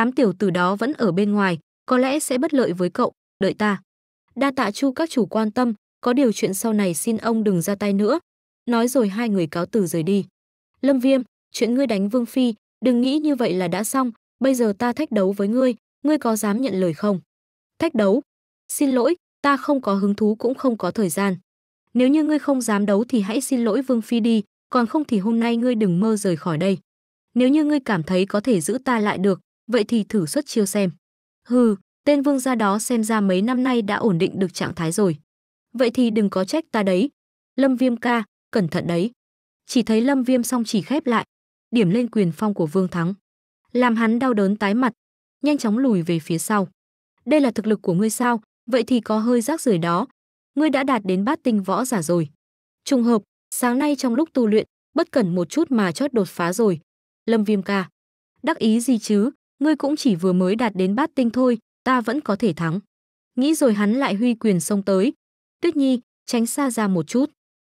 Đám tiểu tử đó vẫn ở bên ngoài, có lẽ sẽ bất lợi với cậu, đợi ta. Đa tạ chu các chủ quan tâm, có điều chuyện sau này xin ông đừng ra tay nữa. Nói rồi hai người cáo từ rời đi. Lâm Viêm, chuyện ngươi đánh Vương Phi, đừng nghĩ như vậy là đã xong, bây giờ ta thách đấu với ngươi, ngươi có dám nhận lời không? Thách đấu? Xin lỗi, ta không có hứng thú cũng không có thời gian. Nếu như ngươi không dám đấu thì hãy xin lỗi Vương Phi đi, còn không thì hôm nay ngươi đừng mơ rời khỏi đây. Nếu như ngươi cảm thấy có thể giữ ta lại được, vậy thì thử xuất chiêu xem. Hừ, tên vương gia đó xem ra mấy năm nay đã ổn định được trạng thái rồi. Vậy thì đừng có trách ta đấy. Lâm Viêm ca, cẩn thận đấy. Chỉ thấy Lâm Viêm xong chỉ khép lại, điểm lên quyền phong của Vương Thắng. Làm hắn đau đớn tái mặt, nhanh chóng lùi về phía sau. Đây là thực lực của ngươi sao, vậy thì có hơi rác rưởi đó. Ngươi đã đạt đến bát tinh võ giả rồi. Trùng hợp, sáng nay trong lúc tu luyện, bất cẩn một chút mà chót đột phá rồi. Lâm Viêm ca. Đắc ý gì chứ, ngươi cũng chỉ vừa mới đạt đến bát tinh thôi, ta vẫn có thể thắng. Nghĩ rồi hắn lại huy quyền xông tới. Tuyết Nhi, tránh xa ra một chút.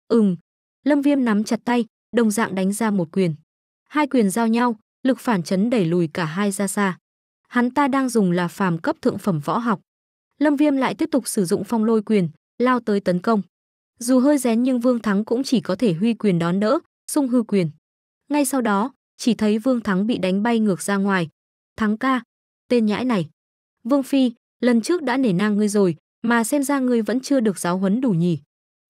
Ừm. Lâm Viêm nắm chặt tay, đồng dạng đánh ra một quyền. Hai quyền giao nhau, lực phản chấn đẩy lùi cả hai ra xa. Hắn ta đang dùng là phàm cấp thượng phẩm võ học. Lâm Viêm lại tiếp tục sử dụng phong lôi quyền, lao tới tấn công. Dù hơi rén nhưng Vương Thắng cũng chỉ có thể huy quyền đón đỡ, sung hư quyền. Ngay sau đó, chỉ thấy Vương Thắng bị đánh bay ngược ra ngoài, Thắng ca, tên nhãi này. Vương Phi, lần trước đã nể nang ngươi rồi, mà xem ra ngươi vẫn chưa được giáo huấn đủ nhỉ.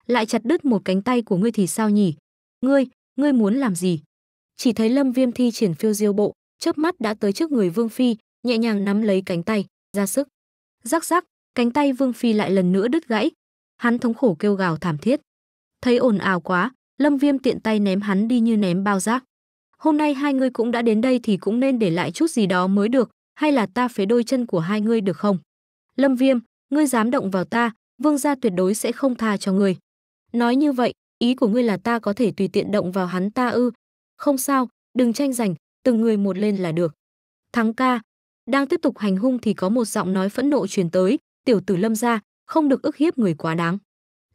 Lại chặt đứt một cánh tay của ngươi thì sao nhỉ? Ngươi, ngươi muốn làm gì? Chỉ thấy Lâm Viêm thi triển phiêu diêu bộ, chớp mắt đã tới trước người Vương Phi, nhẹ nhàng nắm lấy cánh tay, ra sức. Rắc rắc, cánh tay Vương Phi lại lần nữa đứt gãy. Hắn thống khổ kêu gào thảm thiết. Thấy ồn ào quá, Lâm Viêm tiện tay ném hắn đi như ném bao rác hôm nay hai ngươi cũng đã đến đây thì cũng nên để lại chút gì đó mới được, hay là ta phế đôi chân của hai ngươi được không? Lâm Viêm, ngươi dám động vào ta, vương gia tuyệt đối sẽ không tha cho ngươi. Nói như vậy, ý của ngươi là ta có thể tùy tiện động vào hắn ta ư? Không sao, đừng tranh giành, từng người một lên là được. Thắng ca, đang tiếp tục hành hung thì có một giọng nói phẫn nộ truyền tới, tiểu tử Lâm gia, không được ức hiếp người quá đáng.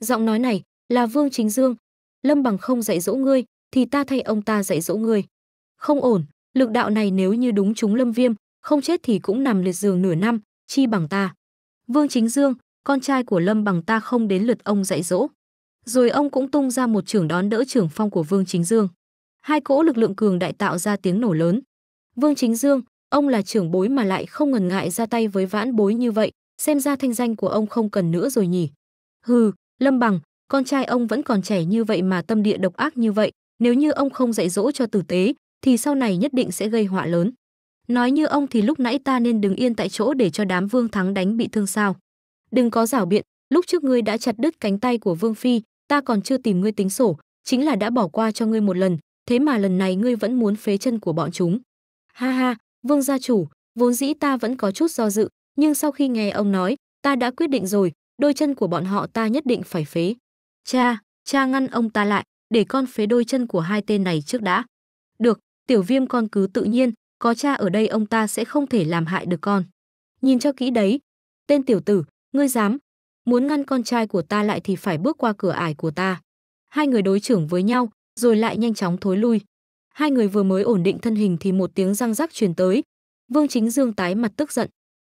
Giọng nói này là Vương Chính Dương, Lâm Bằng không dạy dỗ ngươi, thì ta thay ông ta dạy dỗ ngươi. Không ổn, lực đạo này nếu như đúng chúng Lâm Viêm, không chết thì cũng nằm liệt giường nửa năm, chi bằng ta. Vương Chính Dương, con trai của Lâm bằng ta không đến lượt ông dạy dỗ. Rồi ông cũng tung ra một trưởng đón đỡ trưởng phong của Vương Chính Dương. Hai cỗ lực lượng cường đại tạo ra tiếng nổ lớn. Vương Chính Dương, ông là trưởng bối mà lại không ngần ngại ra tay với vãn bối như vậy, xem ra thanh danh của ông không cần nữa rồi nhỉ. Hừ, Lâm Bằng, con trai ông vẫn còn trẻ như vậy mà tâm địa độc ác như vậy, nếu như ông không dạy dỗ cho tử tế thì sau này nhất định sẽ gây họa lớn. Nói như ông thì lúc nãy ta nên đứng yên tại chỗ để cho đám Vương Thắng đánh bị thương sao? Đừng có giảo biện, lúc trước ngươi đã chặt đứt cánh tay của Vương phi, ta còn chưa tìm ngươi tính sổ, chính là đã bỏ qua cho ngươi một lần, thế mà lần này ngươi vẫn muốn phế chân của bọn chúng. Ha ha, Vương gia chủ, vốn dĩ ta vẫn có chút do dự, nhưng sau khi nghe ông nói, ta đã quyết định rồi, đôi chân của bọn họ ta nhất định phải phế. Cha, cha ngăn ông ta lại, để con phế đôi chân của hai tên này trước đã. Được, tiểu viêm con cứ tự nhiên, có cha ở đây ông ta sẽ không thể làm hại được con. Nhìn cho kỹ đấy. Tên tiểu tử, ngươi dám. Muốn ngăn con trai của ta lại thì phải bước qua cửa ải của ta. Hai người đối trưởng với nhau, rồi lại nhanh chóng thối lui. Hai người vừa mới ổn định thân hình thì một tiếng răng rắc truyền tới. Vương Chính Dương tái mặt tức giận.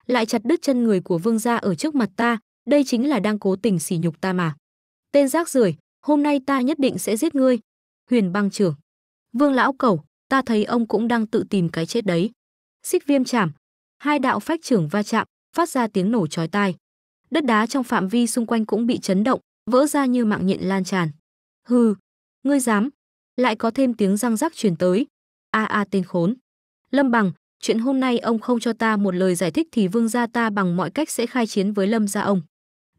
Lại chặt đứt chân người của vương gia ở trước mặt ta, đây chính là đang cố tình sỉ nhục ta mà. Tên rác rưởi hôm nay ta nhất định sẽ giết ngươi. Huyền băng trưởng. Vương lão cẩu, ta thấy ông cũng đang tự tìm cái chết đấy. Xích viêm chảm. Hai đạo phách trưởng va chạm, phát ra tiếng nổ chói tai. Đất đá trong phạm vi xung quanh cũng bị chấn động, vỡ ra như mạng nhện lan tràn. Hừ, ngươi dám. Lại có thêm tiếng răng rắc truyền tới. A a tên khốn. Lâm bằng, chuyện hôm nay ông không cho ta một lời giải thích thì vương gia ta bằng mọi cách sẽ khai chiến với lâm gia ông.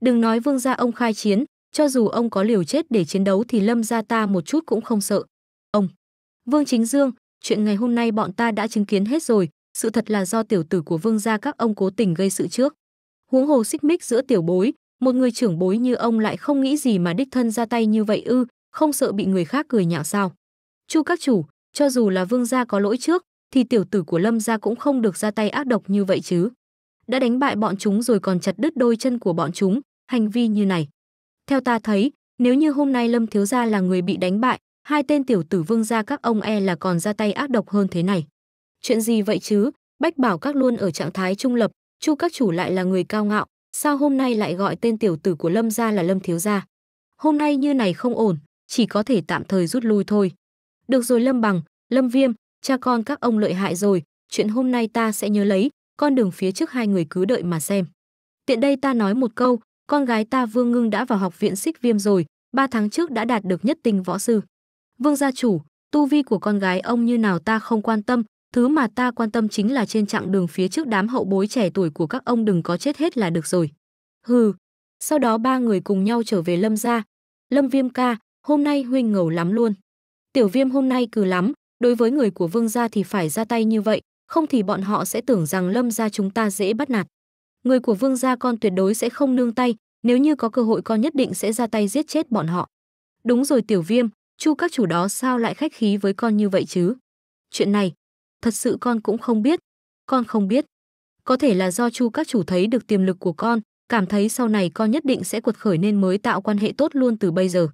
Đừng nói vương gia ông khai chiến, cho dù ông có liều chết để chiến đấu thì Lâm gia ta một chút cũng không sợ. Ông. Vương Chính Dương, chuyện ngày hôm nay bọn ta đã chứng kiến hết rồi, sự thật là do tiểu tử của Vương gia các ông cố tình gây sự trước. Huống hồ xích mích giữa tiểu bối, một người trưởng bối như ông lại không nghĩ gì mà đích thân ra tay như vậy ư, không sợ bị người khác cười nhạo sao? Chu các chủ, cho dù là Vương gia có lỗi trước, thì tiểu tử của Lâm gia cũng không được ra tay ác độc như vậy chứ. Đã đánh bại bọn chúng rồi còn chặt đứt đôi chân của bọn chúng, hành vi như này. Theo ta thấy, nếu như hôm nay Lâm Thiếu Gia là người bị đánh bại, hai tên tiểu tử vương gia các ông e là còn ra tay ác độc hơn thế này. Chuyện gì vậy chứ, Bách Bảo Các luôn ở trạng thái trung lập, Chu các chủ lại là người cao ngạo, sao hôm nay lại gọi tên tiểu tử của Lâm gia là Lâm Thiếu Gia. Hôm nay như này không ổn, chỉ có thể tạm thời rút lui thôi. Được rồi Lâm Bằng, Lâm Viêm, cha con các ông lợi hại rồi, chuyện hôm nay ta sẽ nhớ lấy, con đường phía trước hai người cứ đợi mà xem. Tiện đây ta nói một câu, con gái ta Vương Ngưng đã vào học viện xích viêm rồi, ba tháng trước đã đạt được nhất tinh võ sư. Vương gia chủ, tu vi của con gái ông như nào ta không quan tâm, thứ mà ta quan tâm chính là trên chặng đường phía trước đám hậu bối trẻ tuổi của các ông đừng có chết hết là được rồi. Hừ. Sau đó ba người cùng nhau trở về Lâm gia. Lâm Viêm ca, hôm nay huynh ngầu lắm luôn. Tiểu Viêm hôm nay cừ lắm, đối với người của Vương gia thì phải ra tay như vậy, không thì bọn họ sẽ tưởng rằng Lâm gia chúng ta dễ bắt nạt người của vương gia con tuyệt đối sẽ không nương tay, nếu như có cơ hội con nhất định sẽ ra tay giết chết bọn họ. Đúng rồi tiểu viêm, chu các chủ đó sao lại khách khí với con như vậy chứ? Chuyện này, thật sự con cũng không biết, con không biết. Có thể là do chu các chủ thấy được tiềm lực của con, cảm thấy sau này con nhất định sẽ quật khởi nên mới tạo quan hệ tốt luôn từ bây giờ.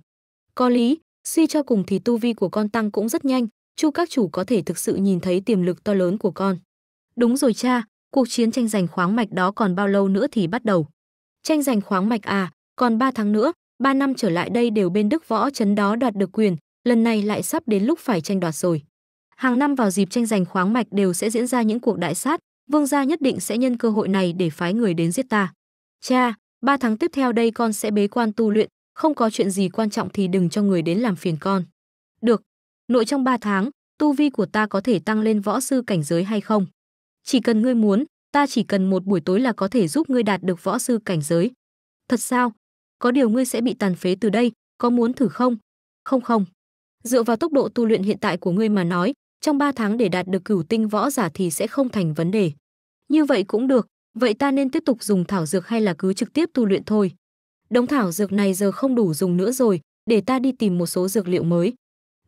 Có lý, suy cho cùng thì tu vi của con tăng cũng rất nhanh, chu các chủ có thể thực sự nhìn thấy tiềm lực to lớn của con. Đúng rồi cha, cuộc chiến tranh giành khoáng mạch đó còn bao lâu nữa thì bắt đầu. Tranh giành khoáng mạch à, còn 3 tháng nữa, 3 năm trở lại đây đều bên Đức Võ Trấn đó đoạt được quyền, lần này lại sắp đến lúc phải tranh đoạt rồi. Hàng năm vào dịp tranh giành khoáng mạch đều sẽ diễn ra những cuộc đại sát, vương gia nhất định sẽ nhân cơ hội này để phái người đến giết ta. Cha, 3 tháng tiếp theo đây con sẽ bế quan tu luyện, không có chuyện gì quan trọng thì đừng cho người đến làm phiền con. Được, nội trong 3 tháng, tu vi của ta có thể tăng lên võ sư cảnh giới hay không? Chỉ cần ngươi muốn, ta chỉ cần một buổi tối là có thể giúp ngươi đạt được võ sư cảnh giới. Thật sao? Có điều ngươi sẽ bị tàn phế từ đây, có muốn thử không? Không không. Dựa vào tốc độ tu luyện hiện tại của ngươi mà nói, trong 3 tháng để đạt được cửu tinh võ giả thì sẽ không thành vấn đề. Như vậy cũng được, vậy ta nên tiếp tục dùng thảo dược hay là cứ trực tiếp tu luyện thôi. Đống thảo dược này giờ không đủ dùng nữa rồi, để ta đi tìm một số dược liệu mới.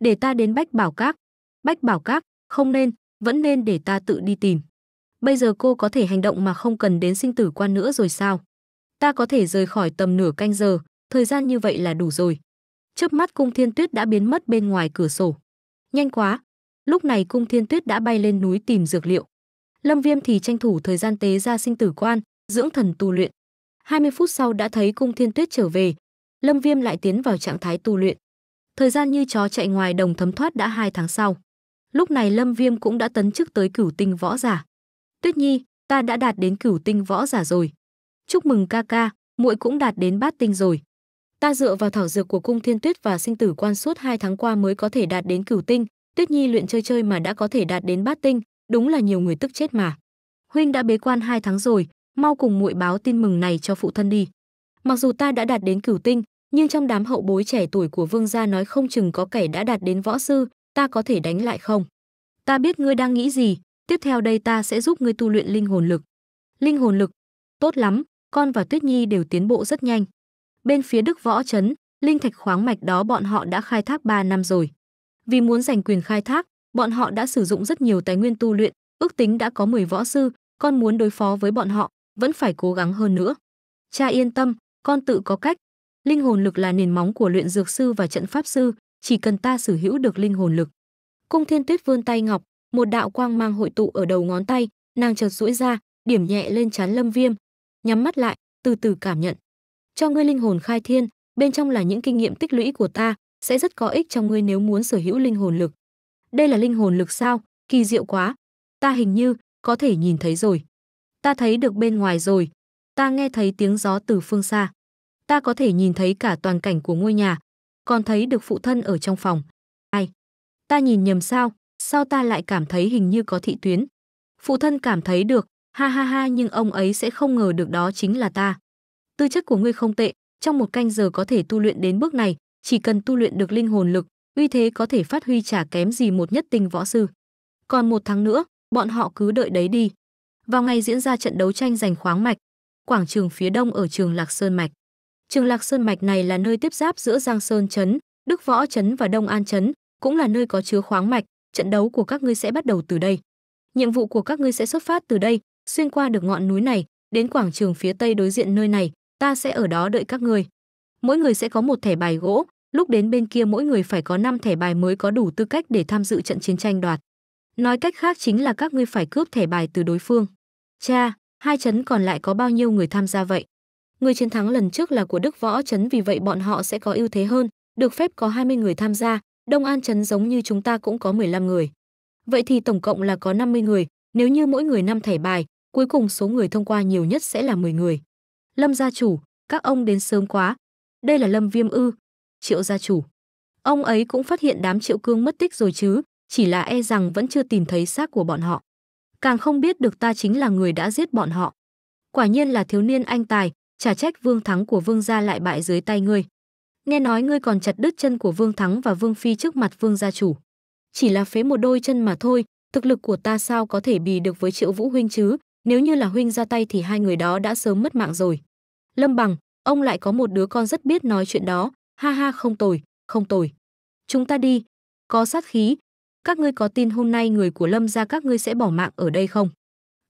Để ta đến Bách Bảo Các. Bách Bảo Các, không nên, vẫn nên để ta tự đi tìm bây giờ cô có thể hành động mà không cần đến sinh tử quan nữa rồi sao? Ta có thể rời khỏi tầm nửa canh giờ, thời gian như vậy là đủ rồi. Chớp mắt cung thiên tuyết đã biến mất bên ngoài cửa sổ. Nhanh quá, lúc này cung thiên tuyết đã bay lên núi tìm dược liệu. Lâm Viêm thì tranh thủ thời gian tế ra sinh tử quan, dưỡng thần tu luyện. 20 phút sau đã thấy cung thiên tuyết trở về, Lâm Viêm lại tiến vào trạng thái tu luyện. Thời gian như chó chạy ngoài đồng thấm thoát đã hai tháng sau. Lúc này Lâm Viêm cũng đã tấn chức tới cửu tinh võ giả. Tuyết Nhi, ta đã đạt đến cửu tinh võ giả rồi. Chúc mừng ca ca, muội cũng đạt đến bát tinh rồi. Ta dựa vào thảo dược của cung thiên tuyết và sinh tử quan suốt 2 tháng qua mới có thể đạt đến cửu tinh, Tuyết Nhi luyện chơi chơi mà đã có thể đạt đến bát tinh, đúng là nhiều người tức chết mà. Huynh đã bế quan 2 tháng rồi, mau cùng muội báo tin mừng này cho phụ thân đi. Mặc dù ta đã đạt đến cửu tinh, nhưng trong đám hậu bối trẻ tuổi của vương gia nói không chừng có kẻ đã đạt đến võ sư, ta có thể đánh lại không? Ta biết ngươi đang nghĩ gì, Tiếp theo đây ta sẽ giúp ngươi tu luyện linh hồn lực. Linh hồn lực, tốt lắm, con và Tuyết Nhi đều tiến bộ rất nhanh. Bên phía Đức Võ Trấn, linh thạch khoáng mạch đó bọn họ đã khai thác 3 năm rồi. Vì muốn giành quyền khai thác, bọn họ đã sử dụng rất nhiều tài nguyên tu luyện, ước tính đã có 10 võ sư, con muốn đối phó với bọn họ, vẫn phải cố gắng hơn nữa. Cha yên tâm, con tự có cách. Linh hồn lực là nền móng của luyện dược sư và trận pháp sư, chỉ cần ta sở hữu được linh hồn lực. Cung Thiên Tuyết vươn tay ngọc, một đạo quang mang hội tụ ở đầu ngón tay, nàng chợt duỗi ra, điểm nhẹ lên trán Lâm Viêm, nhắm mắt lại, từ từ cảm nhận. Cho ngươi linh hồn khai thiên, bên trong là những kinh nghiệm tích lũy của ta, sẽ rất có ích cho ngươi nếu muốn sở hữu linh hồn lực. Đây là linh hồn lực sao? Kỳ diệu quá. Ta hình như có thể nhìn thấy rồi. Ta thấy được bên ngoài rồi. Ta nghe thấy tiếng gió từ phương xa. Ta có thể nhìn thấy cả toàn cảnh của ngôi nhà, còn thấy được phụ thân ở trong phòng. Ai? Ta nhìn nhầm sao? sao ta lại cảm thấy hình như có thị tuyến. Phụ thân cảm thấy được, ha ha ha nhưng ông ấy sẽ không ngờ được đó chính là ta. Tư chất của ngươi không tệ, trong một canh giờ có thể tu luyện đến bước này, chỉ cần tu luyện được linh hồn lực, uy thế có thể phát huy chả kém gì một nhất tinh võ sư. Còn một tháng nữa, bọn họ cứ đợi đấy đi. Vào ngày diễn ra trận đấu tranh giành khoáng mạch, quảng trường phía đông ở trường Lạc Sơn Mạch. Trường Lạc Sơn Mạch này là nơi tiếp giáp giữa Giang Sơn Trấn, Đức Võ Trấn và Đông An Trấn, cũng là nơi có chứa khoáng mạch, trận đấu của các ngươi sẽ bắt đầu từ đây. Nhiệm vụ của các ngươi sẽ xuất phát từ đây, xuyên qua được ngọn núi này, đến quảng trường phía tây đối diện nơi này, ta sẽ ở đó đợi các ngươi. Mỗi người sẽ có một thẻ bài gỗ, lúc đến bên kia mỗi người phải có 5 thẻ bài mới có đủ tư cách để tham dự trận chiến tranh đoạt. Nói cách khác chính là các ngươi phải cướp thẻ bài từ đối phương. Cha, hai chấn còn lại có bao nhiêu người tham gia vậy? Người chiến thắng lần trước là của Đức Võ Trấn vì vậy bọn họ sẽ có ưu thế hơn, được phép có 20 người tham gia, Đông An Trấn giống như chúng ta cũng có 15 người. Vậy thì tổng cộng là có 50 người, nếu như mỗi người năm thẻ bài, cuối cùng số người thông qua nhiều nhất sẽ là 10 người. Lâm gia chủ, các ông đến sớm quá. Đây là Lâm Viêm Ư, Triệu gia chủ. Ông ấy cũng phát hiện đám Triệu Cương mất tích rồi chứ, chỉ là e rằng vẫn chưa tìm thấy xác của bọn họ. Càng không biết được ta chính là người đã giết bọn họ. Quả nhiên là thiếu niên anh tài, trả trách vương thắng của vương gia lại bại dưới tay ngươi. Nghe nói ngươi còn chặt đứt chân của Vương Thắng và Vương Phi trước mặt Vương gia chủ. Chỉ là phế một đôi chân mà thôi, thực lực của ta sao có thể bì được với Triệu Vũ huynh chứ, nếu như là huynh ra tay thì hai người đó đã sớm mất mạng rồi. Lâm Bằng, ông lại có một đứa con rất biết nói chuyện đó, ha ha không tồi, không tồi. Chúng ta đi, có sát khí, các ngươi có tin hôm nay người của Lâm gia các ngươi sẽ bỏ mạng ở đây không?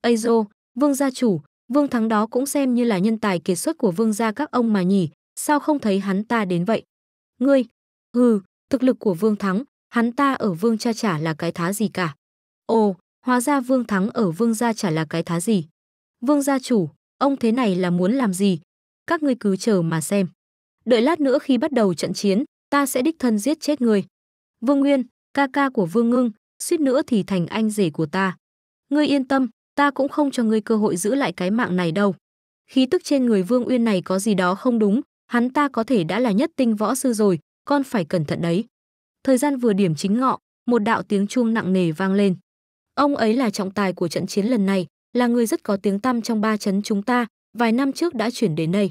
Ây dô, Vương gia chủ, Vương Thắng đó cũng xem như là nhân tài kiệt xuất của Vương gia các ông mà nhỉ, sao không thấy hắn ta đến vậy? Ngươi, hừ, thực lực của Vương Thắng, hắn ta ở Vương Cha chả là cái thá gì cả. Ồ, hóa ra Vương Thắng ở Vương Gia chả là cái thá gì. Vương Gia chủ, ông thế này là muốn làm gì? Các ngươi cứ chờ mà xem. Đợi lát nữa khi bắt đầu trận chiến, ta sẽ đích thân giết chết ngươi. Vương Nguyên, ca ca của Vương Ngưng, suýt nữa thì thành anh rể của ta. Ngươi yên tâm, ta cũng không cho ngươi cơ hội giữ lại cái mạng này đâu. Khí tức trên người Vương Uyên này có gì đó không đúng, hắn ta có thể đã là nhất tinh võ sư rồi, con phải cẩn thận đấy. Thời gian vừa điểm chính ngọ, một đạo tiếng chuông nặng nề vang lên. Ông ấy là trọng tài của trận chiến lần này, là người rất có tiếng tăm trong ba chấn chúng ta, vài năm trước đã chuyển đến đây.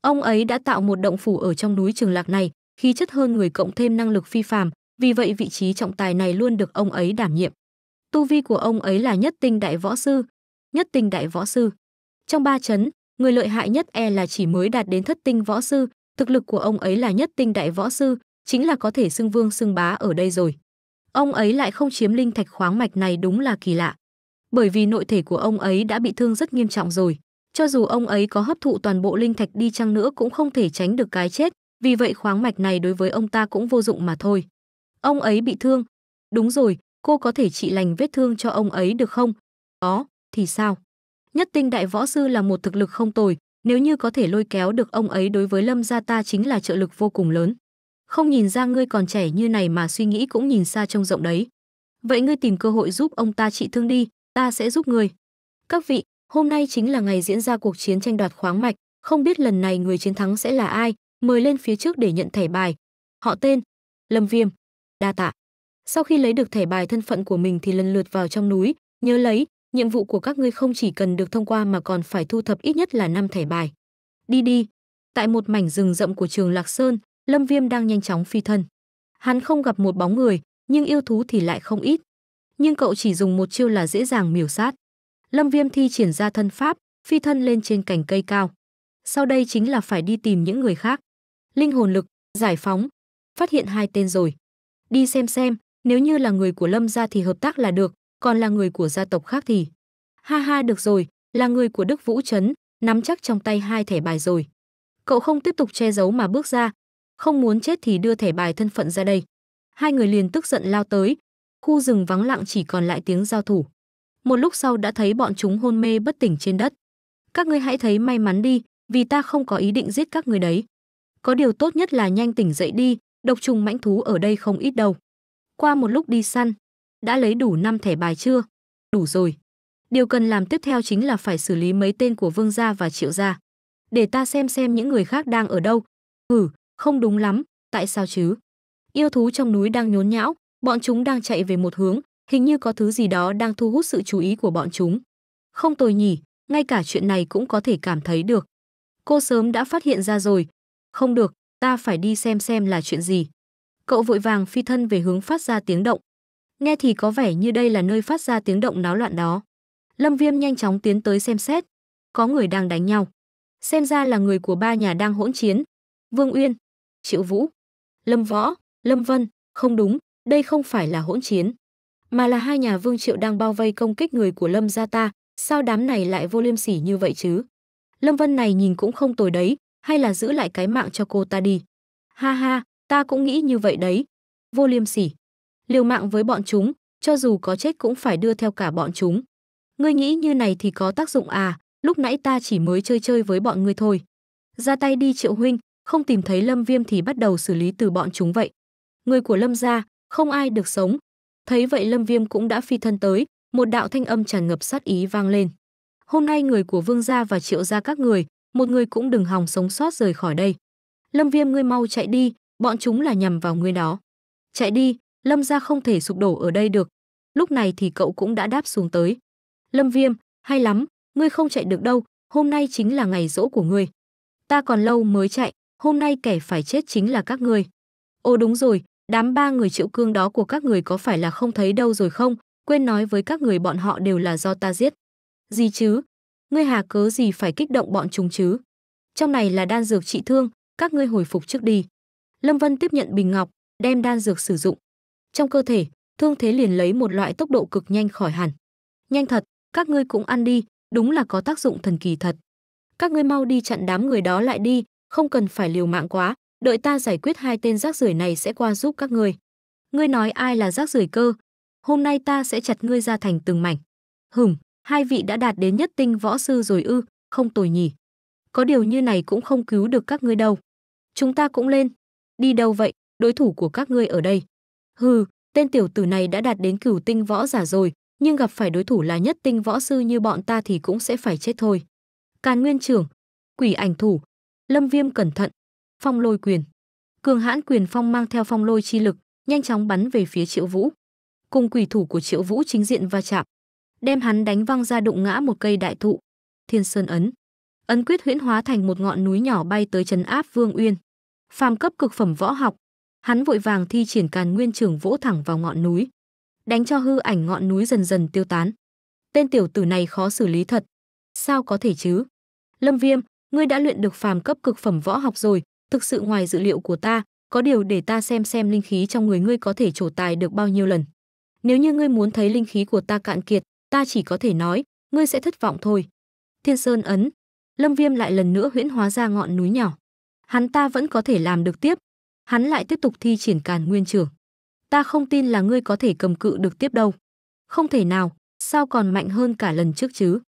Ông ấy đã tạo một động phủ ở trong núi Trường Lạc này, khí chất hơn người cộng thêm năng lực phi phàm, vì vậy vị trí trọng tài này luôn được ông ấy đảm nhiệm. Tu vi của ông ấy là nhất tinh đại võ sư, nhất tinh đại võ sư. Trong ba chấn, người lợi hại nhất e là chỉ mới đạt đến thất tinh võ sư, thực lực của ông ấy là nhất tinh đại võ sư, chính là có thể xưng vương xưng bá ở đây rồi. Ông ấy lại không chiếm linh thạch khoáng mạch này đúng là kỳ lạ. Bởi vì nội thể của ông ấy đã bị thương rất nghiêm trọng rồi, cho dù ông ấy có hấp thụ toàn bộ linh thạch đi chăng nữa cũng không thể tránh được cái chết, vì vậy khoáng mạch này đối với ông ta cũng vô dụng mà thôi. Ông ấy bị thương. Đúng rồi, cô có thể trị lành vết thương cho ông ấy được không? Có, thì sao? Nhất tinh đại võ sư là một thực lực không tồi, nếu như có thể lôi kéo được ông ấy đối với lâm gia ta chính là trợ lực vô cùng lớn. Không nhìn ra ngươi còn trẻ như này mà suy nghĩ cũng nhìn xa trông rộng đấy. Vậy ngươi tìm cơ hội giúp ông ta trị thương đi, ta sẽ giúp ngươi. Các vị, hôm nay chính là ngày diễn ra cuộc chiến tranh đoạt khoáng mạch, không biết lần này người chiến thắng sẽ là ai, mời lên phía trước để nhận thẻ bài. Họ tên, Lâm Viêm, đa tạ. Sau khi lấy được thẻ bài thân phận của mình thì lần lượt vào trong núi, nhớ lấy, nhiệm vụ của các ngươi không chỉ cần được thông qua mà còn phải thu thập ít nhất là 5 thẻ bài. Đi đi. Tại một mảnh rừng rậm của trường Lạc Sơn, Lâm Viêm đang nhanh chóng phi thân. Hắn không gặp một bóng người, nhưng yêu thú thì lại không ít. Nhưng cậu chỉ dùng một chiêu là dễ dàng miểu sát. Lâm Viêm thi triển ra thân pháp, phi thân lên trên cành cây cao. Sau đây chính là phải đi tìm những người khác. Linh hồn lực, giải phóng, phát hiện hai tên rồi. Đi xem xem, nếu như là người của Lâm gia thì hợp tác là được, còn là người của gia tộc khác thì ha ha được rồi là người của đức vũ trấn nắm chắc trong tay hai thẻ bài rồi cậu không tiếp tục che giấu mà bước ra không muốn chết thì đưa thẻ bài thân phận ra đây hai người liền tức giận lao tới khu rừng vắng lặng chỉ còn lại tiếng giao thủ một lúc sau đã thấy bọn chúng hôn mê bất tỉnh trên đất các ngươi hãy thấy may mắn đi vì ta không có ý định giết các ngươi đấy có điều tốt nhất là nhanh tỉnh dậy đi độc trùng mãnh thú ở đây không ít đâu qua một lúc đi săn đã lấy đủ 5 thẻ bài chưa? Đủ rồi. Điều cần làm tiếp theo chính là phải xử lý mấy tên của Vương gia và Triệu gia. Để ta xem xem những người khác đang ở đâu. Ừ, không đúng lắm, tại sao chứ? Yêu thú trong núi đang nhốn nhão, bọn chúng đang chạy về một hướng, hình như có thứ gì đó đang thu hút sự chú ý của bọn chúng. Không tồi nhỉ, ngay cả chuyện này cũng có thể cảm thấy được. Cô sớm đã phát hiện ra rồi. Không được, ta phải đi xem xem là chuyện gì. Cậu vội vàng phi thân về hướng phát ra tiếng động, Nghe thì có vẻ như đây là nơi phát ra tiếng động náo loạn đó. Lâm Viêm nhanh chóng tiến tới xem xét. Có người đang đánh nhau. Xem ra là người của ba nhà đang hỗn chiến. Vương Uyên, Triệu Vũ, Lâm Võ, Lâm Vân, không đúng, đây không phải là hỗn chiến. Mà là hai nhà Vương Triệu đang bao vây công kích người của Lâm gia ta, sao đám này lại vô liêm sỉ như vậy chứ? Lâm Vân này nhìn cũng không tồi đấy, hay là giữ lại cái mạng cho cô ta đi. Ha ha, ta cũng nghĩ như vậy đấy. Vô liêm sỉ liều mạng với bọn chúng, cho dù có chết cũng phải đưa theo cả bọn chúng. Ngươi nghĩ như này thì có tác dụng à, lúc nãy ta chỉ mới chơi chơi với bọn ngươi thôi. Ra tay đi triệu huynh, không tìm thấy Lâm Viêm thì bắt đầu xử lý từ bọn chúng vậy. Người của Lâm gia, không ai được sống. Thấy vậy Lâm Viêm cũng đã phi thân tới, một đạo thanh âm tràn ngập sát ý vang lên. Hôm nay người của Vương gia và Triệu gia các người, một người cũng đừng hòng sống sót rời khỏi đây. Lâm Viêm ngươi mau chạy đi, bọn chúng là nhằm vào ngươi đó. Chạy đi, Lâm gia không thể sụp đổ ở đây được. Lúc này thì cậu cũng đã đáp xuống tới. Lâm Viêm, hay lắm, ngươi không chạy được đâu, hôm nay chính là ngày rỗ của ngươi. Ta còn lâu mới chạy, hôm nay kẻ phải chết chính là các ngươi. Ồ đúng rồi, đám ba người triệu cương đó của các người có phải là không thấy đâu rồi không? Quên nói với các người bọn họ đều là do ta giết. Gì chứ? Ngươi hà cớ gì phải kích động bọn chúng chứ? Trong này là đan dược trị thương, các ngươi hồi phục trước đi. Lâm Vân tiếp nhận bình ngọc, đem đan dược sử dụng trong cơ thể, thương thế liền lấy một loại tốc độ cực nhanh khỏi hẳn. Nhanh thật, các ngươi cũng ăn đi, đúng là có tác dụng thần kỳ thật. Các ngươi mau đi chặn đám người đó lại đi, không cần phải liều mạng quá, đợi ta giải quyết hai tên rác rưởi này sẽ qua giúp các ngươi. Ngươi nói ai là rác rưởi cơ? Hôm nay ta sẽ chặt ngươi ra thành từng mảnh. hừm hai vị đã đạt đến nhất tinh võ sư rồi ư, không tồi nhỉ. Có điều như này cũng không cứu được các ngươi đâu. Chúng ta cũng lên. Đi đâu vậy, đối thủ của các ngươi ở đây. Hừ, tên tiểu tử này đã đạt đến cửu tinh võ giả rồi, nhưng gặp phải đối thủ là nhất tinh võ sư như bọn ta thì cũng sẽ phải chết thôi. Càn Nguyên trưởng, Quỷ ảnh thủ, Lâm Viêm cẩn thận, Phong lôi quyền. Cường hãn quyền phong mang theo phong lôi chi lực, nhanh chóng bắn về phía Triệu Vũ. Cùng quỷ thủ của Triệu Vũ chính diện va chạm, đem hắn đánh văng ra đụng ngã một cây đại thụ. Thiên Sơn ấn. Ấn quyết huyễn hóa thành một ngọn núi nhỏ bay tới trấn áp Vương Uyên. Phàm cấp cực phẩm võ học, Hắn vội vàng thi triển càn nguyên trường vỗ thẳng vào ngọn núi, đánh cho hư ảnh ngọn núi dần dần tiêu tán. Tên tiểu tử này khó xử lý thật. Sao có thể chứ? Lâm Viêm, ngươi đã luyện được phàm cấp cực phẩm võ học rồi, thực sự ngoài dự liệu của ta, có điều để ta xem xem linh khí trong người ngươi có thể trổ tài được bao nhiêu lần. Nếu như ngươi muốn thấy linh khí của ta cạn kiệt, ta chỉ có thể nói, ngươi sẽ thất vọng thôi. Thiên Sơn ấn, Lâm Viêm lại lần nữa huyễn hóa ra ngọn núi nhỏ. Hắn ta vẫn có thể làm được tiếp, Hắn lại tiếp tục thi triển càn nguyên trưởng. Ta không tin là ngươi có thể cầm cự được tiếp đâu. Không thể nào, sao còn mạnh hơn cả lần trước chứ?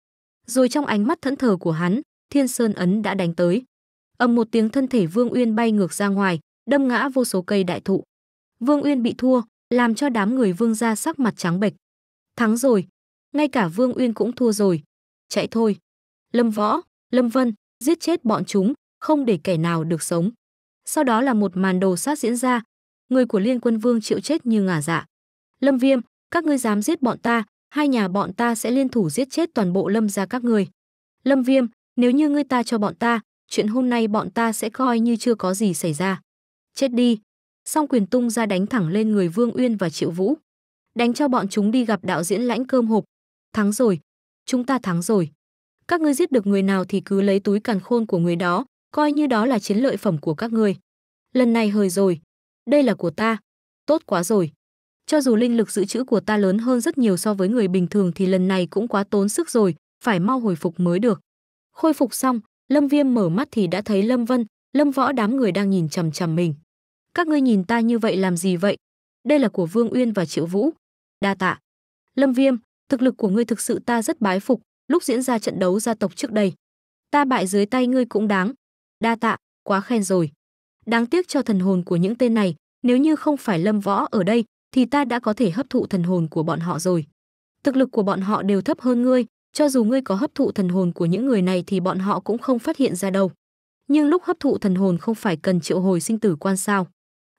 Rồi trong ánh mắt thẫn thờ của hắn, Thiên Sơn ấn đã đánh tới. Ầm một tiếng thân thể Vương Uyên bay ngược ra ngoài, đâm ngã vô số cây đại thụ. Vương Uyên bị thua, làm cho đám người Vương gia sắc mặt trắng bệch. Thắng rồi, ngay cả Vương Uyên cũng thua rồi. Chạy thôi. Lâm Võ, Lâm Vân, giết chết bọn chúng, không để kẻ nào được sống. Sau đó là một màn đồ sát diễn ra, người của Liên Quân Vương chịu chết như ngả dạ. Lâm Viêm, các ngươi dám giết bọn ta, hai nhà bọn ta sẽ liên thủ giết chết toàn bộ Lâm gia các ngươi. Lâm Viêm, nếu như ngươi ta cho bọn ta, chuyện hôm nay bọn ta sẽ coi như chưa có gì xảy ra. Chết đi. Song quyền tung ra đánh thẳng lên người Vương Uyên và Triệu Vũ. Đánh cho bọn chúng đi gặp đạo diễn lãnh cơm hộp. Thắng rồi. Chúng ta thắng rồi. Các ngươi giết được người nào thì cứ lấy túi càn khôn của người đó, coi như đó là chiến lợi phẩm của các ngươi. Lần này hời rồi, đây là của ta, tốt quá rồi. Cho dù linh lực dự trữ của ta lớn hơn rất nhiều so với người bình thường thì lần này cũng quá tốn sức rồi, phải mau hồi phục mới được. Khôi phục xong, Lâm Viêm mở mắt thì đã thấy Lâm Vân, Lâm Võ đám người đang nhìn chằm chằm mình. Các ngươi nhìn ta như vậy làm gì vậy? Đây là của Vương Uyên và Triệu Vũ. Đa tạ. Lâm Viêm, thực lực của ngươi thực sự ta rất bái phục, lúc diễn ra trận đấu gia tộc trước đây. Ta bại dưới tay ngươi cũng đáng, Đa tạ, quá khen rồi. Đáng tiếc cho thần hồn của những tên này, nếu như không phải Lâm Võ ở đây, thì ta đã có thể hấp thụ thần hồn của bọn họ rồi. Thực lực của bọn họ đều thấp hơn ngươi, cho dù ngươi có hấp thụ thần hồn của những người này thì bọn họ cũng không phát hiện ra đâu. Nhưng lúc hấp thụ thần hồn không phải cần triệu hồi sinh tử quan sao?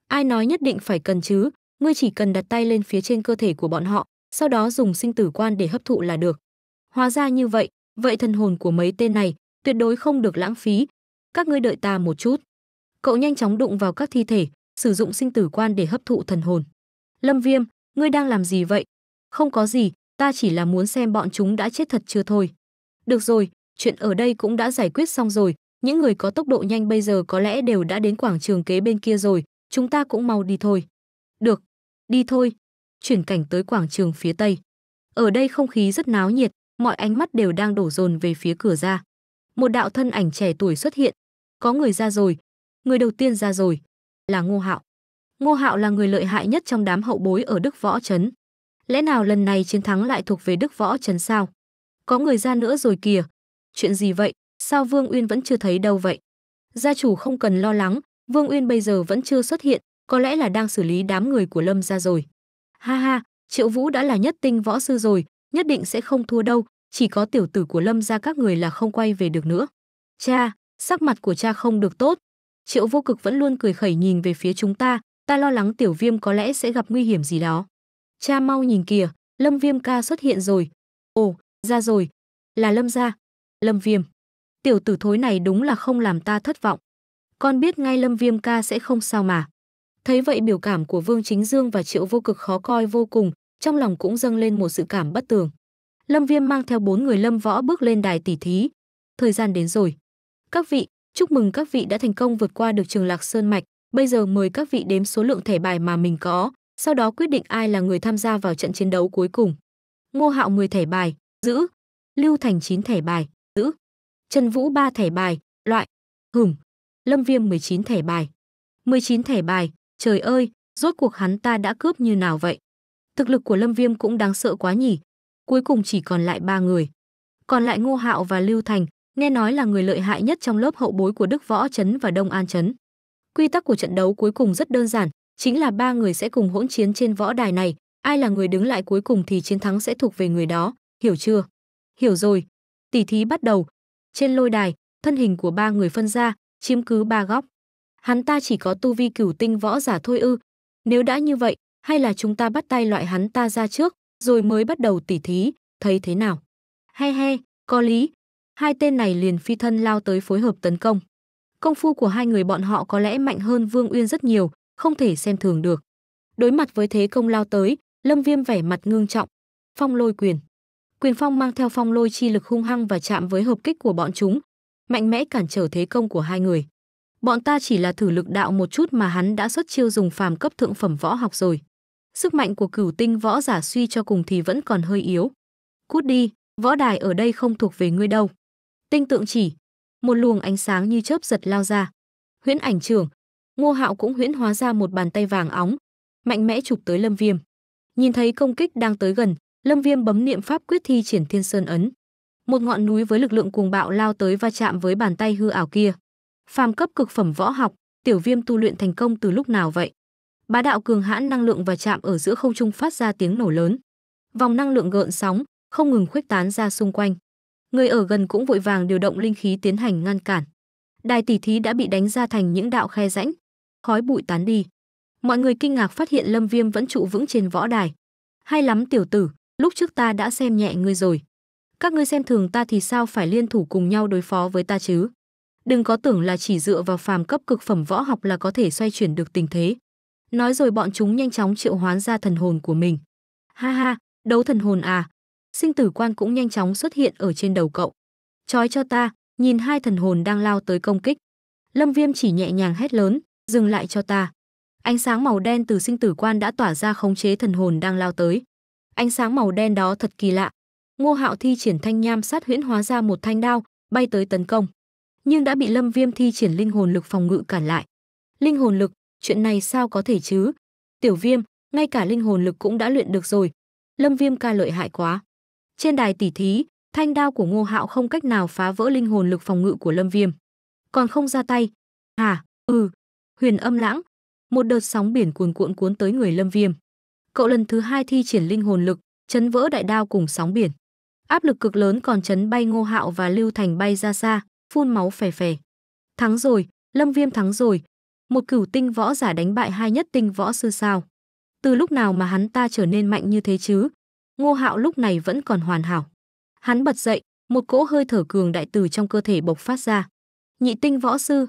Ai nói nhất định phải cần chứ, ngươi chỉ cần đặt tay lên phía trên cơ thể của bọn họ, sau đó dùng sinh tử quan để hấp thụ là được. Hóa ra như vậy, vậy thần hồn của mấy tên này tuyệt đối không được lãng phí, các ngươi đợi ta một chút. Cậu nhanh chóng đụng vào các thi thể, sử dụng sinh tử quan để hấp thụ thần hồn. Lâm Viêm, ngươi đang làm gì vậy? Không có gì, ta chỉ là muốn xem bọn chúng đã chết thật chưa thôi. Được rồi, chuyện ở đây cũng đã giải quyết xong rồi, những người có tốc độ nhanh bây giờ có lẽ đều đã đến quảng trường kế bên kia rồi, chúng ta cũng mau đi thôi. Được, đi thôi. Chuyển cảnh tới quảng trường phía tây. Ở đây không khí rất náo nhiệt, mọi ánh mắt đều đang đổ dồn về phía cửa ra. Một đạo thân ảnh trẻ tuổi xuất hiện, có người ra rồi người đầu tiên ra rồi là ngô hạo ngô hạo là người lợi hại nhất trong đám hậu bối ở đức võ trấn lẽ nào lần này chiến thắng lại thuộc về đức võ trấn sao có người ra nữa rồi kìa chuyện gì vậy sao vương uyên vẫn chưa thấy đâu vậy gia chủ không cần lo lắng vương uyên bây giờ vẫn chưa xuất hiện có lẽ là đang xử lý đám người của lâm ra rồi ha ha triệu vũ đã là nhất tinh võ sư rồi nhất định sẽ không thua đâu chỉ có tiểu tử của lâm ra các người là không quay về được nữa cha Sắc mặt của cha không được tốt. Triệu vô cực vẫn luôn cười khẩy nhìn về phía chúng ta, ta lo lắng tiểu viêm có lẽ sẽ gặp nguy hiểm gì đó. Cha mau nhìn kìa, lâm viêm ca xuất hiện rồi. Ồ, ra rồi, là lâm gia, lâm viêm. Tiểu tử thối này đúng là không làm ta thất vọng. Con biết ngay lâm viêm ca sẽ không sao mà. Thấy vậy biểu cảm của Vương Chính Dương và Triệu Vô Cực khó coi vô cùng, trong lòng cũng dâng lên một sự cảm bất tường. Lâm Viêm mang theo bốn người Lâm Võ bước lên đài tỷ thí. Thời gian đến rồi các vị, chúc mừng các vị đã thành công vượt qua được Trường Lạc Sơn Mạch. Bây giờ mời các vị đếm số lượng thẻ bài mà mình có, sau đó quyết định ai là người tham gia vào trận chiến đấu cuối cùng. Ngô Hạo 10 thẻ bài, giữ. Lưu Thành 9 thẻ bài, giữ. Trần Vũ 3 thẻ bài, loại. hửng Lâm Viêm 19 thẻ bài. 19 thẻ bài, trời ơi, rốt cuộc hắn ta đã cướp như nào vậy? Thực lực của Lâm Viêm cũng đáng sợ quá nhỉ. Cuối cùng chỉ còn lại ba người. Còn lại Ngô Hạo và Lưu Thành, nghe nói là người lợi hại nhất trong lớp hậu bối của Đức Võ Trấn và Đông An Trấn. Quy tắc của trận đấu cuối cùng rất đơn giản, chính là ba người sẽ cùng hỗn chiến trên võ đài này, ai là người đứng lại cuối cùng thì chiến thắng sẽ thuộc về người đó, hiểu chưa? Hiểu rồi. Tỷ thí bắt đầu. Trên lôi đài, thân hình của ba người phân ra, chiếm cứ ba góc. Hắn ta chỉ có tu vi cửu tinh võ giả thôi ư? Nếu đã như vậy, hay là chúng ta bắt tay loại hắn ta ra trước, rồi mới bắt đầu tỉ thí, thấy thế nào? He he, có lý, hai tên này liền phi thân lao tới phối hợp tấn công. Công phu của hai người bọn họ có lẽ mạnh hơn Vương Uyên rất nhiều, không thể xem thường được. Đối mặt với thế công lao tới, Lâm Viêm vẻ mặt ngương trọng. Phong lôi quyền. Quyền phong mang theo phong lôi chi lực hung hăng và chạm với hợp kích của bọn chúng, mạnh mẽ cản trở thế công của hai người. Bọn ta chỉ là thử lực đạo một chút mà hắn đã xuất chiêu dùng phàm cấp thượng phẩm võ học rồi. Sức mạnh của cửu tinh võ giả suy cho cùng thì vẫn còn hơi yếu. Cút đi, võ đài ở đây không thuộc về ngươi đâu. Tinh tượng chỉ, một luồng ánh sáng như chớp giật lao ra. Huyễn ảnh trưởng, Ngô Hạo cũng huyễn hóa ra một bàn tay vàng óng, mạnh mẽ chụp tới Lâm Viêm. Nhìn thấy công kích đang tới gần, Lâm Viêm bấm niệm pháp quyết thi triển Thiên Sơn ấn. Một ngọn núi với lực lượng cuồng bạo lao tới va chạm với bàn tay hư ảo kia. Phàm cấp cực phẩm võ học, Tiểu Viêm tu luyện thành công từ lúc nào vậy? Bá đạo cường hãn năng lượng và chạm ở giữa không trung phát ra tiếng nổ lớn. Vòng năng lượng gợn sóng, không ngừng khuếch tán ra xung quanh. Người ở gần cũng vội vàng điều động linh khí tiến hành ngăn cản. Đài tỷ thí đã bị đánh ra thành những đạo khe rãnh, khói bụi tán đi. Mọi người kinh ngạc phát hiện Lâm Viêm vẫn trụ vững trên võ đài. Hay lắm tiểu tử, lúc trước ta đã xem nhẹ ngươi rồi. Các ngươi xem thường ta thì sao phải liên thủ cùng nhau đối phó với ta chứ? Đừng có tưởng là chỉ dựa vào phàm cấp cực phẩm võ học là có thể xoay chuyển được tình thế. Nói rồi bọn chúng nhanh chóng triệu hoán ra thần hồn của mình. Ha ha, đấu thần hồn à, sinh tử quan cũng nhanh chóng xuất hiện ở trên đầu cậu. Trói cho ta, nhìn hai thần hồn đang lao tới công kích. Lâm Viêm chỉ nhẹ nhàng hét lớn, dừng lại cho ta. Ánh sáng màu đen từ sinh tử quan đã tỏa ra khống chế thần hồn đang lao tới. Ánh sáng màu đen đó thật kỳ lạ. Ngô Hạo thi triển thanh nham sát huyễn hóa ra một thanh đao, bay tới tấn công. Nhưng đã bị Lâm Viêm thi triển linh hồn lực phòng ngự cản lại. Linh hồn lực, chuyện này sao có thể chứ? Tiểu Viêm, ngay cả linh hồn lực cũng đã luyện được rồi. Lâm Viêm ca lợi hại quá. Trên đài tỷ thí, thanh đao của Ngô Hạo không cách nào phá vỡ linh hồn lực phòng ngự của Lâm Viêm. Còn không ra tay. À, ừ. Huyền âm lãng. Một đợt sóng biển cuồn cuộn cuốn tới người Lâm Viêm. Cậu lần thứ hai thi triển linh hồn lực, chấn vỡ đại đao cùng sóng biển. Áp lực cực lớn còn chấn bay Ngô Hạo và Lưu Thành bay ra xa, phun máu phè phè. Thắng rồi, Lâm Viêm thắng rồi. Một cửu tinh võ giả đánh bại hai nhất tinh võ sư sao? Từ lúc nào mà hắn ta trở nên mạnh như thế chứ? Ngô Hạo lúc này vẫn còn hoàn hảo. Hắn bật dậy, một cỗ hơi thở cường đại từ trong cơ thể bộc phát ra. Nhị tinh võ sư,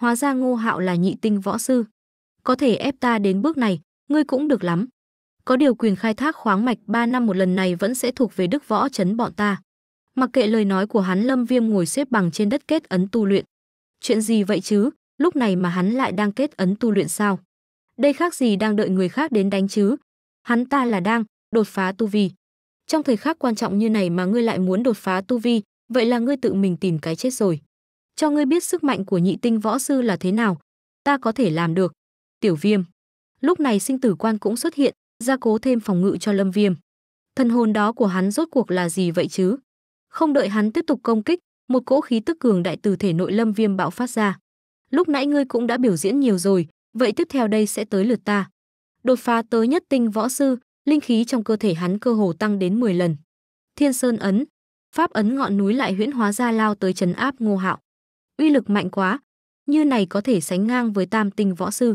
hóa ra Ngô Hạo là nhị tinh võ sư. Có thể ép ta đến bước này, ngươi cũng được lắm. Có điều quyền khai thác khoáng mạch 3 năm một lần này vẫn sẽ thuộc về Đức Võ trấn bọn ta. Mặc kệ lời nói của hắn Lâm Viêm ngồi xếp bằng trên đất kết ấn tu luyện. Chuyện gì vậy chứ, lúc này mà hắn lại đang kết ấn tu luyện sao? Đây khác gì đang đợi người khác đến đánh chứ? Hắn ta là đang đột phá tu vi. Trong thời khắc quan trọng như này mà ngươi lại muốn đột phá tu vi, vậy là ngươi tự mình tìm cái chết rồi. Cho ngươi biết sức mạnh của nhị tinh võ sư là thế nào, ta có thể làm được. Tiểu Viêm. Lúc này sinh tử quan cũng xuất hiện, gia cố thêm phòng ngự cho Lâm Viêm. Thần hồn đó của hắn rốt cuộc là gì vậy chứ? Không đợi hắn tiếp tục công kích, một cỗ khí tức cường đại từ thể nội Lâm Viêm bạo phát ra. Lúc nãy ngươi cũng đã biểu diễn nhiều rồi, vậy tiếp theo đây sẽ tới lượt ta. Đột phá tới nhất tinh võ sư, linh khí trong cơ thể hắn cơ hồ tăng đến 10 lần. Thiên Sơn ấn, pháp ấn ngọn núi lại huyễn hóa ra lao tới trấn áp Ngô Hạo. Uy lực mạnh quá, như này có thể sánh ngang với Tam Tinh võ sư.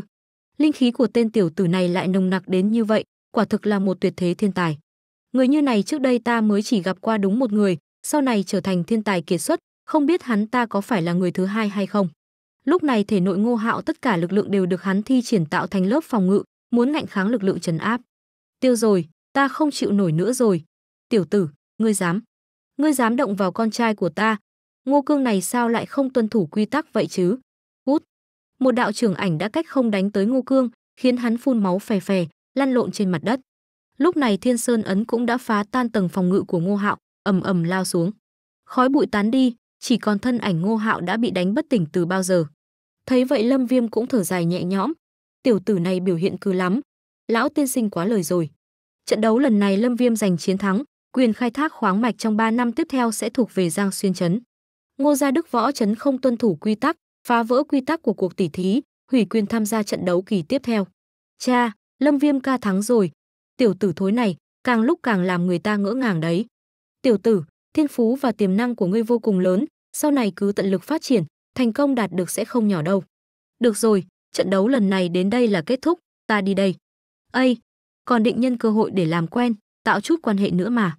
Linh khí của tên tiểu tử này lại nồng nặc đến như vậy, quả thực là một tuyệt thế thiên tài. Người như này trước đây ta mới chỉ gặp qua đúng một người, sau này trở thành thiên tài kiệt xuất, không biết hắn ta có phải là người thứ hai hay không. Lúc này thể nội Ngô Hạo tất cả lực lượng đều được hắn thi triển tạo thành lớp phòng ngự, muốn ngạnh kháng lực lượng trấn áp. Tiêu rồi, ta không chịu nổi nữa rồi. Tiểu tử, ngươi dám. Ngươi dám động vào con trai của ta. Ngô cương này sao lại không tuân thủ quy tắc vậy chứ? Hút. Một đạo trưởng ảnh đã cách không đánh tới ngô cương, khiến hắn phun máu phè phè, lăn lộn trên mặt đất. Lúc này thiên sơn ấn cũng đã phá tan tầng phòng ngự của ngô hạo, ầm ầm lao xuống. Khói bụi tán đi, chỉ còn thân ảnh ngô hạo đã bị đánh bất tỉnh từ bao giờ. Thấy vậy lâm viêm cũng thở dài nhẹ nhõm. Tiểu tử này biểu hiện cứ lắm, lão tiên sinh quá lời rồi. Trận đấu lần này Lâm Viêm giành chiến thắng, quyền khai thác khoáng mạch trong 3 năm tiếp theo sẽ thuộc về Giang Xuyên Trấn. Ngô Gia Đức Võ Trấn không tuân thủ quy tắc, phá vỡ quy tắc của cuộc tỉ thí, hủy quyền tham gia trận đấu kỳ tiếp theo. Cha, Lâm Viêm ca thắng rồi. Tiểu tử thối này, càng lúc càng làm người ta ngỡ ngàng đấy. Tiểu tử, thiên phú và tiềm năng của ngươi vô cùng lớn, sau này cứ tận lực phát triển, thành công đạt được sẽ không nhỏ đâu. Được rồi, trận đấu lần này đến đây là kết thúc, ta đi đây. Ây, còn định nhân cơ hội để làm quen, tạo chút quan hệ nữa mà.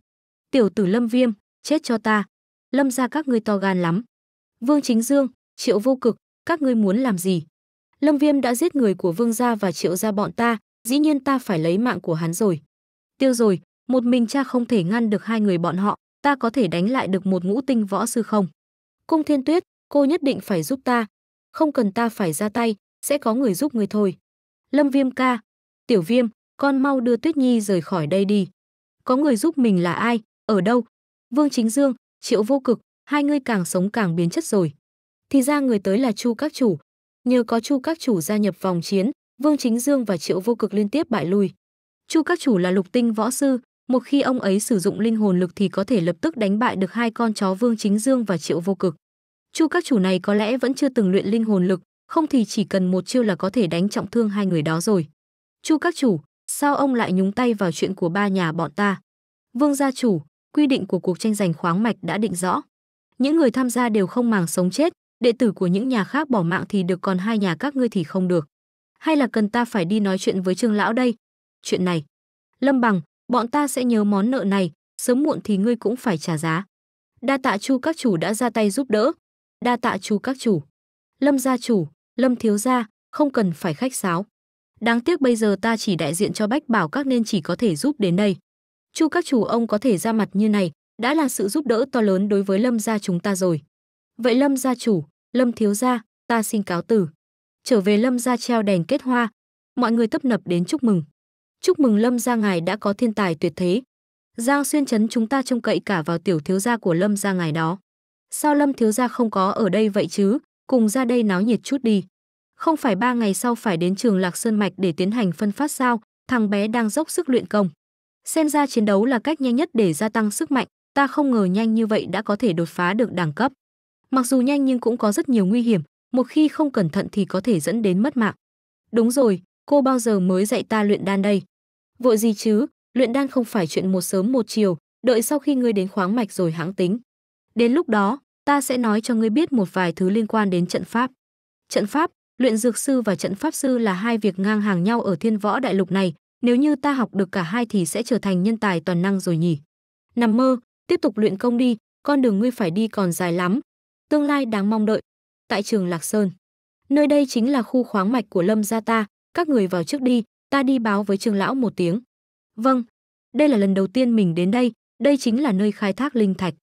Tiểu tử Lâm Viêm, chết cho ta. Lâm ra các ngươi to gan lắm. Vương Chính Dương, Triệu Vô Cực, các ngươi muốn làm gì? Lâm Viêm đã giết người của Vương gia và Triệu gia bọn ta, dĩ nhiên ta phải lấy mạng của hắn rồi. Tiêu rồi, một mình cha không thể ngăn được hai người bọn họ, ta có thể đánh lại được một ngũ tinh võ sư không? Cung Thiên Tuyết, cô nhất định phải giúp ta. Không cần ta phải ra tay, sẽ có người giúp người thôi. Lâm Viêm ca, Tiểu viêm, con mau đưa Tuyết Nhi rời khỏi đây đi. Có người giúp mình là ai, ở đâu? Vương Chính Dương, Triệu Vô Cực, hai người càng sống càng biến chất rồi. Thì ra người tới là Chu Các Chủ. Nhờ có Chu Các Chủ gia nhập vòng chiến, Vương Chính Dương và Triệu Vô Cực liên tiếp bại lui. Chu Các Chủ là lục tinh võ sư, một khi ông ấy sử dụng linh hồn lực thì có thể lập tức đánh bại được hai con chó Vương Chính Dương và Triệu Vô Cực. Chu Các Chủ này có lẽ vẫn chưa từng luyện linh hồn lực, không thì chỉ cần một chiêu là có thể đánh trọng thương hai người đó rồi. Chu các chủ, sao ông lại nhúng tay vào chuyện của ba nhà bọn ta? Vương gia chủ, quy định của cuộc tranh giành khoáng mạch đã định rõ. Những người tham gia đều không màng sống chết, đệ tử của những nhà khác bỏ mạng thì được còn hai nhà các ngươi thì không được. Hay là cần ta phải đi nói chuyện với Trương lão đây? Chuyện này, Lâm Bằng, bọn ta sẽ nhớ món nợ này, sớm muộn thì ngươi cũng phải trả giá. Đa tạ Chu các chủ đã ra tay giúp đỡ. Đa tạ Chu các chủ. Lâm gia chủ, Lâm thiếu gia, không cần phải khách sáo. Đáng tiếc bây giờ ta chỉ đại diện cho Bách Bảo Các nên chỉ có thể giúp đến đây. Chu các chủ ông có thể ra mặt như này, đã là sự giúp đỡ to lớn đối với Lâm gia chúng ta rồi. Vậy Lâm gia chủ, Lâm thiếu gia, ta xin cáo tử. Trở về Lâm gia treo đèn kết hoa, mọi người tấp nập đến chúc mừng. Chúc mừng Lâm gia ngài đã có thiên tài tuyệt thế. Giang xuyên chấn chúng ta trông cậy cả vào tiểu thiếu gia của Lâm gia ngài đó. Sao Lâm thiếu gia không có ở đây vậy chứ, cùng ra đây náo nhiệt chút đi không phải ba ngày sau phải đến trường Lạc Sơn Mạch để tiến hành phân phát sao, thằng bé đang dốc sức luyện công. Xem ra chiến đấu là cách nhanh nhất để gia tăng sức mạnh, ta không ngờ nhanh như vậy đã có thể đột phá được đẳng cấp. Mặc dù nhanh nhưng cũng có rất nhiều nguy hiểm, một khi không cẩn thận thì có thể dẫn đến mất mạng. Đúng rồi, cô bao giờ mới dạy ta luyện đan đây? Vội gì chứ, luyện đan không phải chuyện một sớm một chiều, đợi sau khi ngươi đến khoáng mạch rồi hãng tính. Đến lúc đó, ta sẽ nói cho ngươi biết một vài thứ liên quan đến trận pháp. Trận pháp, luyện dược sư và trận pháp sư là hai việc ngang hàng nhau ở thiên võ đại lục này, nếu như ta học được cả hai thì sẽ trở thành nhân tài toàn năng rồi nhỉ. Nằm mơ, tiếp tục luyện công đi, con đường ngươi phải đi còn dài lắm. Tương lai đáng mong đợi. Tại trường Lạc Sơn, nơi đây chính là khu khoáng mạch của Lâm gia ta, các người vào trước đi, ta đi báo với trường lão một tiếng. Vâng, đây là lần đầu tiên mình đến đây, đây chính là nơi khai thác linh thạch.